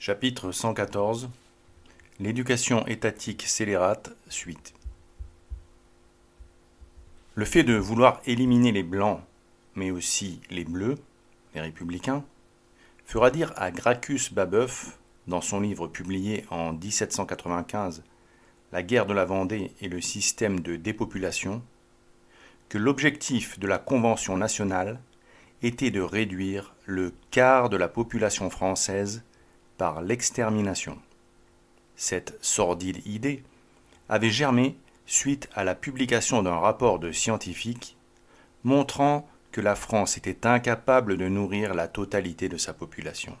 Chapitre 114 L'éducation étatique scélérate suite. Le fait de vouloir éliminer les blancs, mais aussi les bleus, les républicains, fera dire à Gracchus Babeuf, dans son livre publié en 1795, La guerre de la Vendée et le système de dépopulation, que l'objectif de la Convention nationale était de réduire le quart de la population française par l'extermination. Cette sordide idée avait germé suite à la publication d'un rapport de scientifiques montrant que la France était incapable de nourrir la totalité de sa population.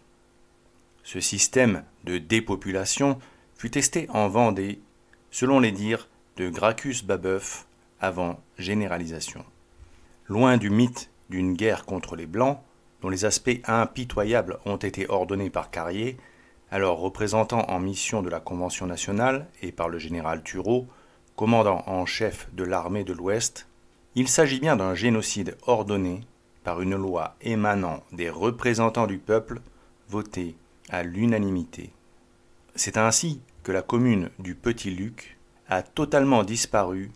Ce système de dépopulation fut testé en Vendée, selon les dires de Gracchus Babeuf, avant généralisation. Loin du mythe d'une guerre contre les Blancs, dont les aspects impitoyables ont été ordonnés par Carrier, alors représentant en mission de la Convention nationale et par le général Tureau, commandant en chef de l'armée de l'Ouest, il s'agit bien d'un génocide ordonné par une loi émanant des représentants du peuple votée à l'unanimité. C'est ainsi que la commune du Petit Luc a totalement disparu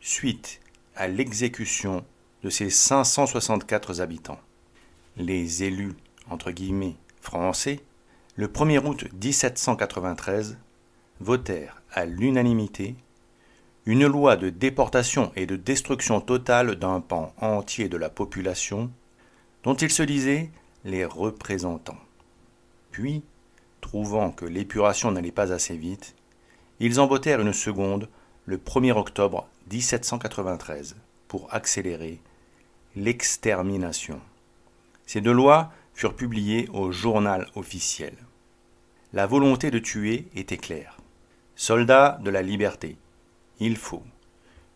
suite à l'exécution de ses 564 habitants. Les élus, entre guillemets, français le 1er août 1793, votèrent à l'unanimité une loi de déportation et de destruction totale d'un pan entier de la population, dont ils se disaient les représentants. Puis, trouvant que l'épuration n'allait pas assez vite, ils en votèrent une seconde le 1er octobre 1793 pour accélérer l'extermination. Ces deux lois furent publiées au journal officiel. La volonté de tuer était claire. Soldats de la liberté, il faut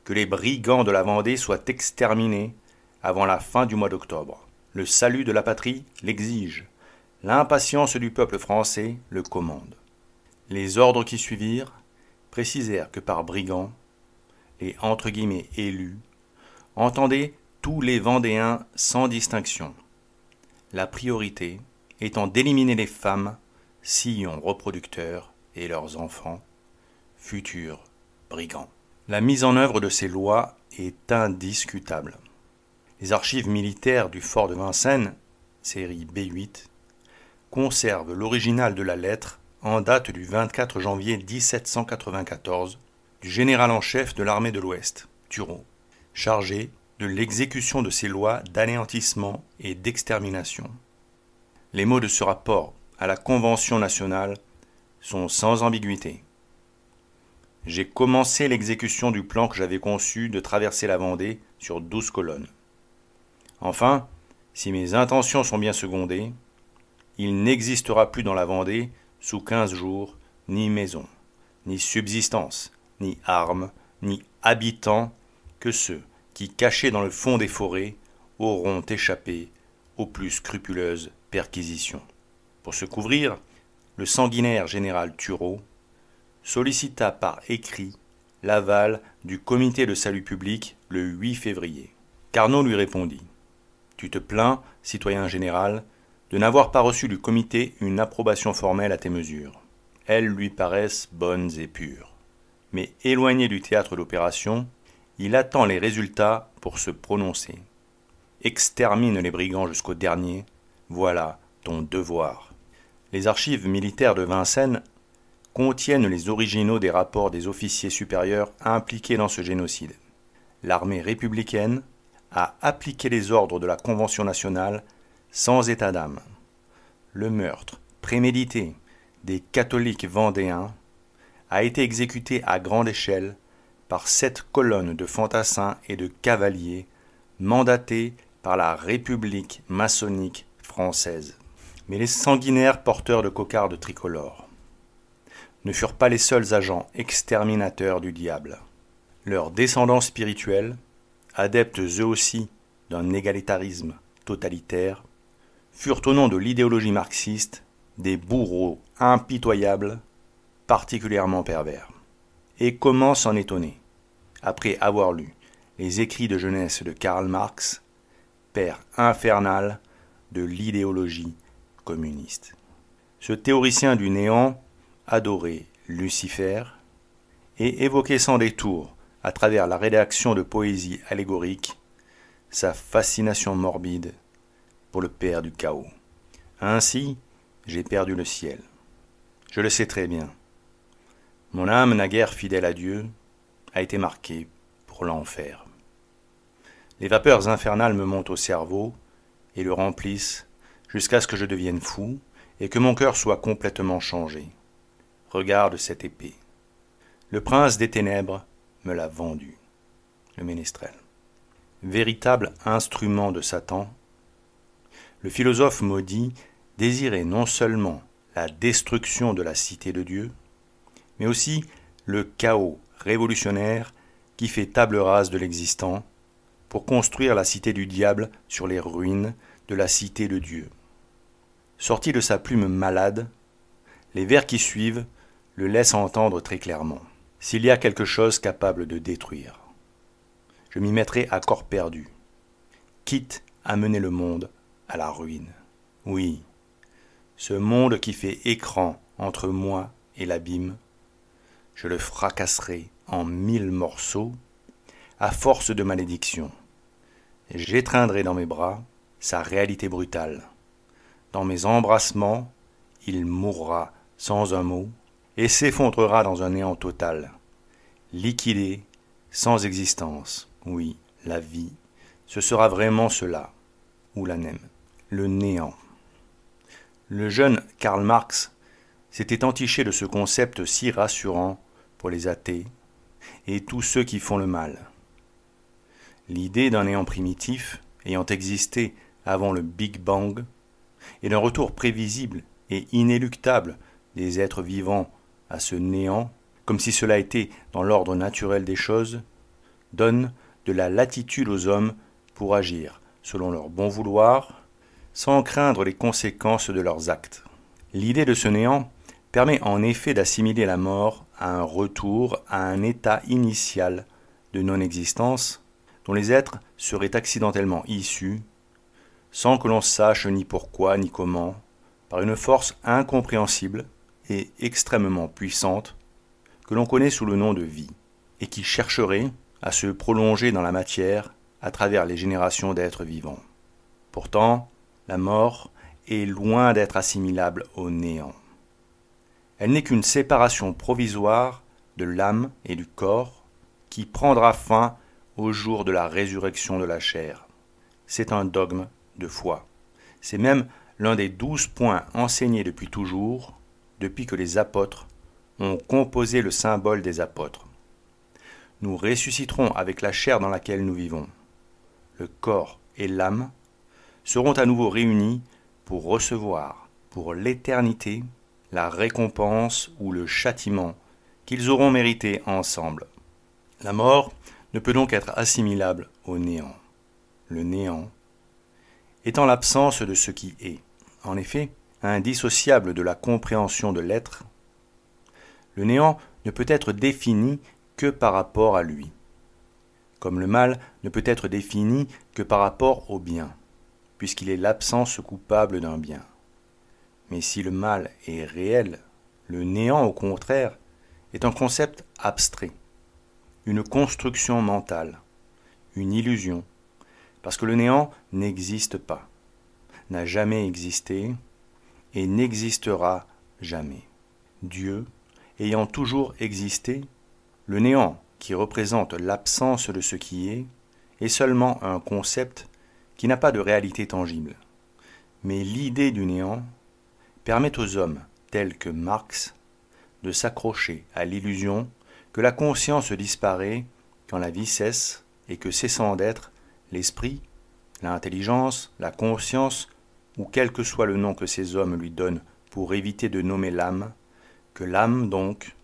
que les brigands de la Vendée soient exterminés avant la fin du mois d'octobre. Le salut de la patrie l'exige. L'impatience du peuple français le commande. Les ordres qui suivirent précisèrent que par brigands, et entre guillemets élus entendaient tous les Vendéens sans distinction. La priorité étant d'éliminer les femmes sillons reproducteurs et leurs enfants, futurs brigands. La mise en œuvre de ces lois est indiscutable. Les archives militaires du fort de Vincennes, série B8, conservent l'original de la lettre en date du 24 janvier 1794 du général en chef de l'armée de l'Ouest, Turau, chargé de l'exécution de ces lois d'anéantissement et d'extermination. Les mots de ce rapport à la Convention nationale sont sans ambiguïté. J'ai commencé l'exécution du plan que j'avais conçu de traverser la Vendée sur douze colonnes. Enfin, si mes intentions sont bien secondées, il n'existera plus dans la Vendée, sous quinze jours, ni maison, ni subsistance, ni armes, ni habitants que ceux qui, cachés dans le fond des forêts, auront échappé aux plus scrupuleuses perquisitions. Pour se couvrir, le sanguinaire général Thureau sollicita par écrit l'aval du comité de salut public le 8 février. Carnot lui répondit Tu te plains, citoyen général, de n'avoir pas reçu du comité une approbation formelle à tes mesures. Elles lui paraissent bonnes et pures. Mais éloigné du théâtre d'opération, il attend les résultats pour se prononcer. Extermine les brigands jusqu'au dernier, voilà ton devoir. Les archives militaires de Vincennes contiennent les originaux des rapports des officiers supérieurs impliqués dans ce génocide. L'armée républicaine a appliqué les ordres de la Convention nationale sans état d'âme. Le meurtre prémédité des catholiques vendéens a été exécuté à grande échelle par sept colonnes de fantassins et de cavaliers mandatés par la République maçonnique française. Mais les sanguinaires porteurs de cocardes tricolores ne furent pas les seuls agents exterminateurs du diable. Leurs descendants spirituels, adeptes eux aussi d'un égalitarisme totalitaire, furent au nom de l'idéologie marxiste des bourreaux impitoyables, particulièrement pervers. Et comment s'en étonner après avoir lu les écrits de jeunesse de Karl Marx, père infernal de l'idéologie communiste. Ce théoricien du néant adorait Lucifer et évoquait sans détour, à travers la rédaction de poésie allégorique, sa fascination morbide pour le père du chaos. Ainsi, j'ai perdu le ciel. Je le sais très bien. Mon âme, naguère fidèle à Dieu, a été marquée pour l'enfer. Les vapeurs infernales me montent au cerveau et le remplissent jusqu'à ce que je devienne fou et que mon cœur soit complètement changé. Regarde cette épée. Le prince des ténèbres me l'a vendue. Le ménestrel. Véritable instrument de Satan, le philosophe maudit désirait non seulement la destruction de la cité de Dieu, mais aussi le chaos révolutionnaire qui fait table rase de l'existant pour construire la cité du diable sur les ruines de la cité de Dieu. Sorti de sa plume malade, les vers qui suivent le laissent entendre très clairement. S'il y a quelque chose capable de détruire, je m'y mettrai à corps perdu, quitte à mener le monde à la ruine. Oui, ce monde qui fait écran entre moi et l'abîme, je le fracasserai en mille morceaux à force de malédiction. J'étreindrai dans mes bras sa réalité brutale dans mes embrassements, il mourra sans un mot et s'effondrera dans un néant total. Liquidé, sans existence. Oui, la vie, ce sera vraiment cela, ou la même le néant. Le jeune Karl Marx s'était entiché de ce concept si rassurant pour les athées et tous ceux qui font le mal. L'idée d'un néant primitif ayant existé avant le Big Bang et d'un retour prévisible et inéluctable des êtres vivants à ce néant, comme si cela était dans l'ordre naturel des choses, donne de la latitude aux hommes pour agir selon leur bon vouloir, sans craindre les conséquences de leurs actes. L'idée de ce néant permet en effet d'assimiler la mort à un retour à un état initial de non-existence dont les êtres seraient accidentellement issus sans que l'on sache ni pourquoi ni comment, par une force incompréhensible et extrêmement puissante, que l'on connaît sous le nom de vie, et qui chercherait à se prolonger dans la matière à travers les générations d'êtres vivants. Pourtant, la mort est loin d'être assimilable au néant. Elle n'est qu'une séparation provisoire de l'âme et du corps qui prendra fin au jour de la résurrection de la chair. C'est un dogme de foi. C'est même l'un des douze points enseignés depuis toujours, depuis que les apôtres ont composé le symbole des apôtres. Nous ressusciterons avec la chair dans laquelle nous vivons. Le corps et l'âme seront à nouveau réunis pour recevoir, pour l'éternité, la récompense ou le châtiment qu'ils auront mérité ensemble. La mort ne peut donc être assimilable au néant. Le néant étant l'absence de ce qui est. En effet, indissociable de la compréhension de l'être, le néant ne peut être défini que par rapport à lui, comme le mal ne peut être défini que par rapport au bien, puisqu'il est l'absence coupable d'un bien. Mais si le mal est réel, le néant, au contraire, est un concept abstrait, une construction mentale, une illusion, parce que le néant n'existe pas, n'a jamais existé et n'existera jamais. Dieu, ayant toujours existé, le néant, qui représente l'absence de ce qui est, est seulement un concept qui n'a pas de réalité tangible. Mais l'idée du néant permet aux hommes, tels que Marx, de s'accrocher à l'illusion que la conscience disparaît quand la vie cesse et que cessant d'être, l'esprit, l'intelligence, la conscience, ou quel que soit le nom que ces hommes lui donnent pour éviter de nommer l'âme, que l'âme donc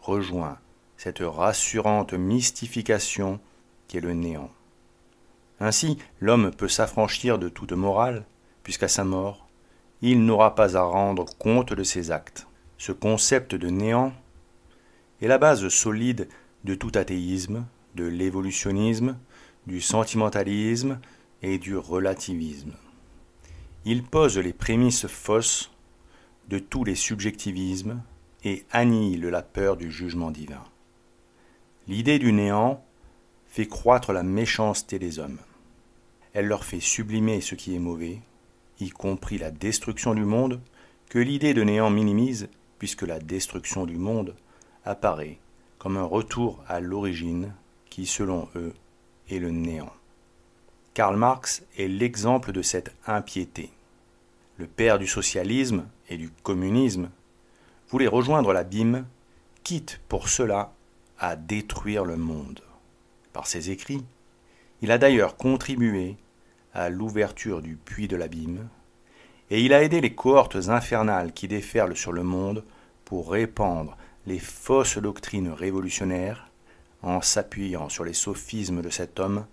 rejoint cette rassurante mystification qu'est le néant. Ainsi, l'homme peut s'affranchir de toute morale, puisqu'à sa mort, il n'aura pas à rendre compte de ses actes. Ce concept de néant est la base solide de tout athéisme, de l'évolutionnisme, du sentimentalisme et du relativisme. Il pose les prémices fausses de tous les subjectivismes et annihile la peur du jugement divin. L'idée du néant fait croître la méchanceté des hommes. Elle leur fait sublimer ce qui est mauvais, y compris la destruction du monde, que l'idée de néant minimise, puisque la destruction du monde apparaît comme un retour à l'origine qui, selon eux, et le néant. Karl Marx est l'exemple de cette impiété. Le père du socialisme et du communisme voulait rejoindre l'abîme, quitte pour cela à détruire le monde. Par ses écrits, il a d'ailleurs contribué à l'ouverture du puits de l'abîme, et il a aidé les cohortes infernales qui déferlent sur le monde pour répandre les fausses doctrines révolutionnaires en s'appuyant sur les sophismes de cet homme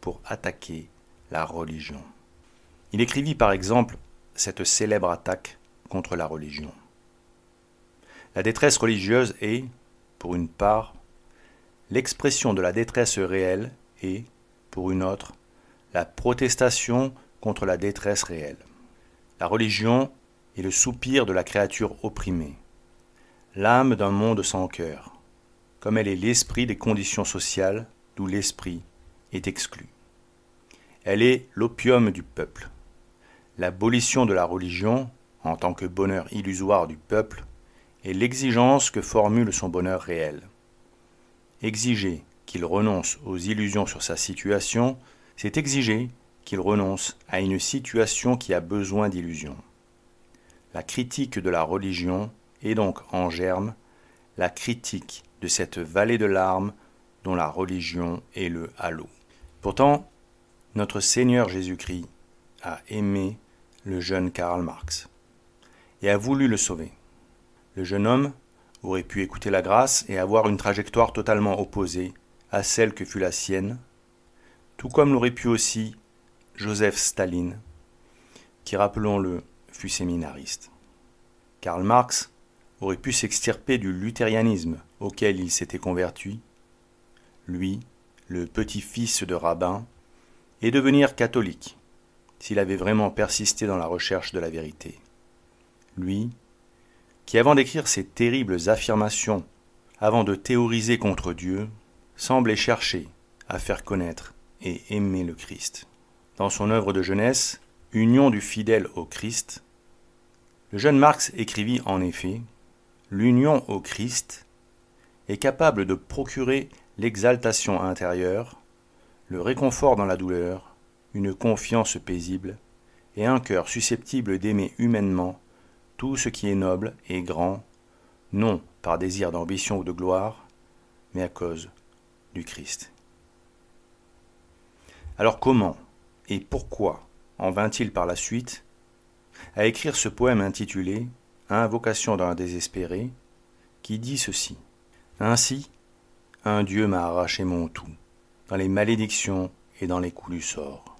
pour attaquer la religion. Il écrivit par exemple cette célèbre attaque contre la religion. La détresse religieuse est, pour une part, l'expression de la détresse réelle et, pour une autre, la protestation contre la détresse réelle. La religion est le soupir de la créature opprimée, l'âme d'un monde sans cœur, comme elle est l'esprit des conditions sociales d'où l'esprit est exclu. Elle est l'opium du peuple. L'abolition de la religion, en tant que bonheur illusoire du peuple, est l'exigence que formule son bonheur réel. Exiger qu'il renonce aux illusions sur sa situation, c'est exiger qu'il renonce à une situation qui a besoin d'illusions. La critique de la religion est donc en germe la critique de cette vallée de larmes dont la religion est le halo. Pourtant, notre Seigneur Jésus-Christ a aimé le jeune Karl Marx et a voulu le sauver. Le jeune homme aurait pu écouter la grâce et avoir une trajectoire totalement opposée à celle que fut la sienne, tout comme l'aurait pu aussi Joseph Staline, qui, rappelons-le, fut séminariste. Karl Marx aurait pu s'extirper du luthérianisme, auquel il s'était converti, lui, le petit-fils de rabbin, et devenir catholique, s'il avait vraiment persisté dans la recherche de la vérité. Lui, qui avant d'écrire ses terribles affirmations, avant de théoriser contre Dieu, semblait chercher à faire connaître et aimer le Christ. Dans son œuvre de jeunesse, Union du fidèle au Christ, le jeune Marx écrivit en effet L'union au Christ est capable de procurer l'exaltation intérieure, le réconfort dans la douleur, une confiance paisible, et un cœur susceptible d'aimer humainement tout ce qui est noble et grand, non par désir d'ambition ou de gloire, mais à cause du Christ. Alors comment et pourquoi en vint-il par la suite à écrire ce poème intitulé Invocation d'un désespéré, qui dit ceci. Ainsi, un Dieu m'a arraché mon tout, dans les malédictions et dans les coups du sort.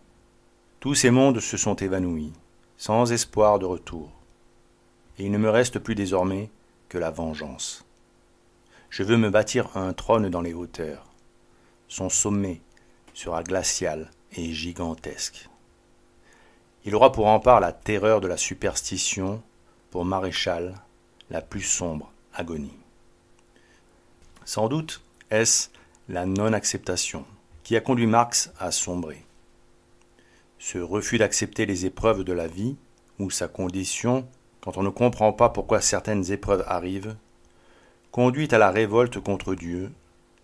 Tous ces mondes se sont évanouis, sans espoir de retour, et il ne me reste plus désormais que la vengeance. Je veux me bâtir un trône dans les hauteurs. Son sommet sera glacial et gigantesque. Il aura pour rempart la terreur de la superstition, pour maréchal, la plus sombre agonie. Sans doute est-ce la non-acceptation qui a conduit Marx à sombrer. Ce refus d'accepter les épreuves de la vie ou sa condition quand on ne comprend pas pourquoi certaines épreuves arrivent, conduit à la révolte contre Dieu,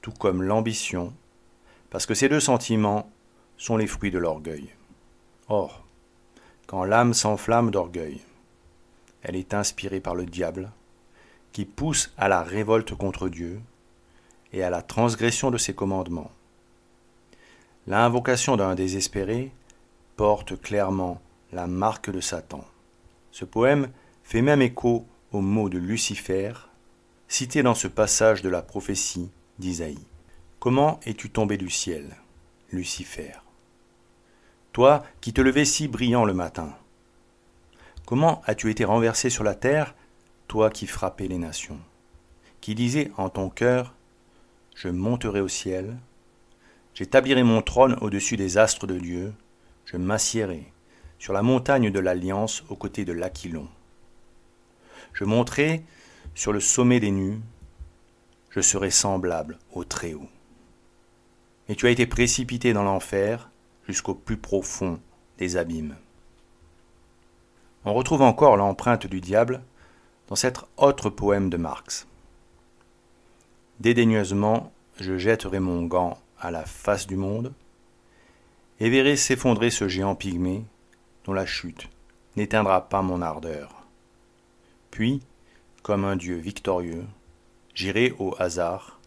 tout comme l'ambition, parce que ces deux sentiments sont les fruits de l'orgueil. Or, quand l'âme s'enflamme d'orgueil, elle est inspirée par le diable, qui pousse à la révolte contre Dieu, et à la transgression de ses commandements. L'invocation d'un désespéré porte clairement la marque de Satan. Ce poème fait même écho aux mots de Lucifer, cités dans ce passage de la prophétie d'Isaïe. Comment es-tu tombé du ciel, Lucifer Toi qui te levais si brillant le matin, comment as-tu été renversé sur la terre, toi qui frappais les nations, qui disais en ton cœur, je monterai au ciel, j'établirai mon trône au-dessus des astres de Dieu, je m'assiérai sur la montagne de l'Alliance aux côtés de l'Aquilon. Je monterai sur le sommet des nues, je serai semblable au Très-Haut. Mais tu as été précipité dans l'enfer jusqu'au plus profond des abîmes. On retrouve encore l'empreinte du diable dans cet autre poème de Marx. Dédaigneusement, je jetterai mon gant à la face du monde et verrai s'effondrer ce géant pygmée dont la chute n'éteindra pas mon ardeur. Puis, comme un dieu victorieux, j'irai au hasard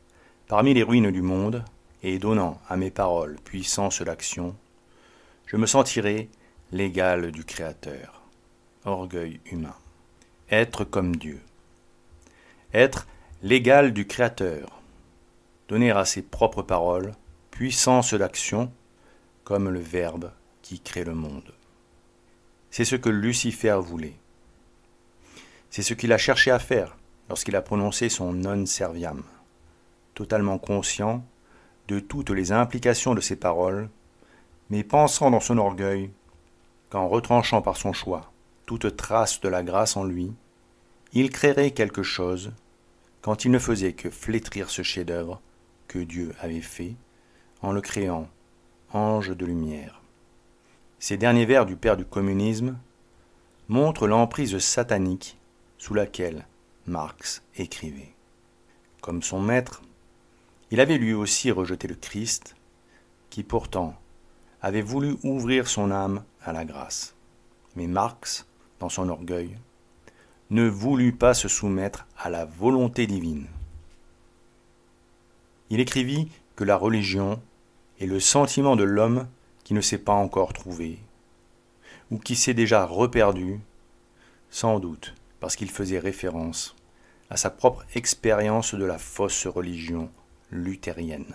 parmi les ruines du monde et donnant à mes paroles puissance l'action, je me sentirai l'égal du Créateur. Orgueil humain. Être comme Dieu. Être l'égal du Créateur, donner à ses propres paroles puissance d'action, comme le Verbe qui crée le monde. C'est ce que Lucifer voulait. C'est ce qu'il a cherché à faire lorsqu'il a prononcé son non serviam, totalement conscient de toutes les implications de ses paroles, mais pensant dans son orgueil qu'en retranchant par son choix toute trace de la grâce en lui, il créerait quelque chose quand il ne faisait que flétrir ce chef-d'œuvre que Dieu avait fait en le créant ange de lumière. Ces derniers vers du père du communisme montrent l'emprise satanique sous laquelle Marx écrivait. Comme son maître, il avait lui aussi rejeté le Christ, qui pourtant avait voulu ouvrir son âme à la grâce. Mais Marx, dans son orgueil, ne voulut pas se soumettre à la volonté divine. Il écrivit que la religion est le sentiment de l'homme qui ne s'est pas encore trouvé, ou qui s'est déjà reperdu, sans doute parce qu'il faisait référence à sa propre expérience de la fausse religion luthérienne.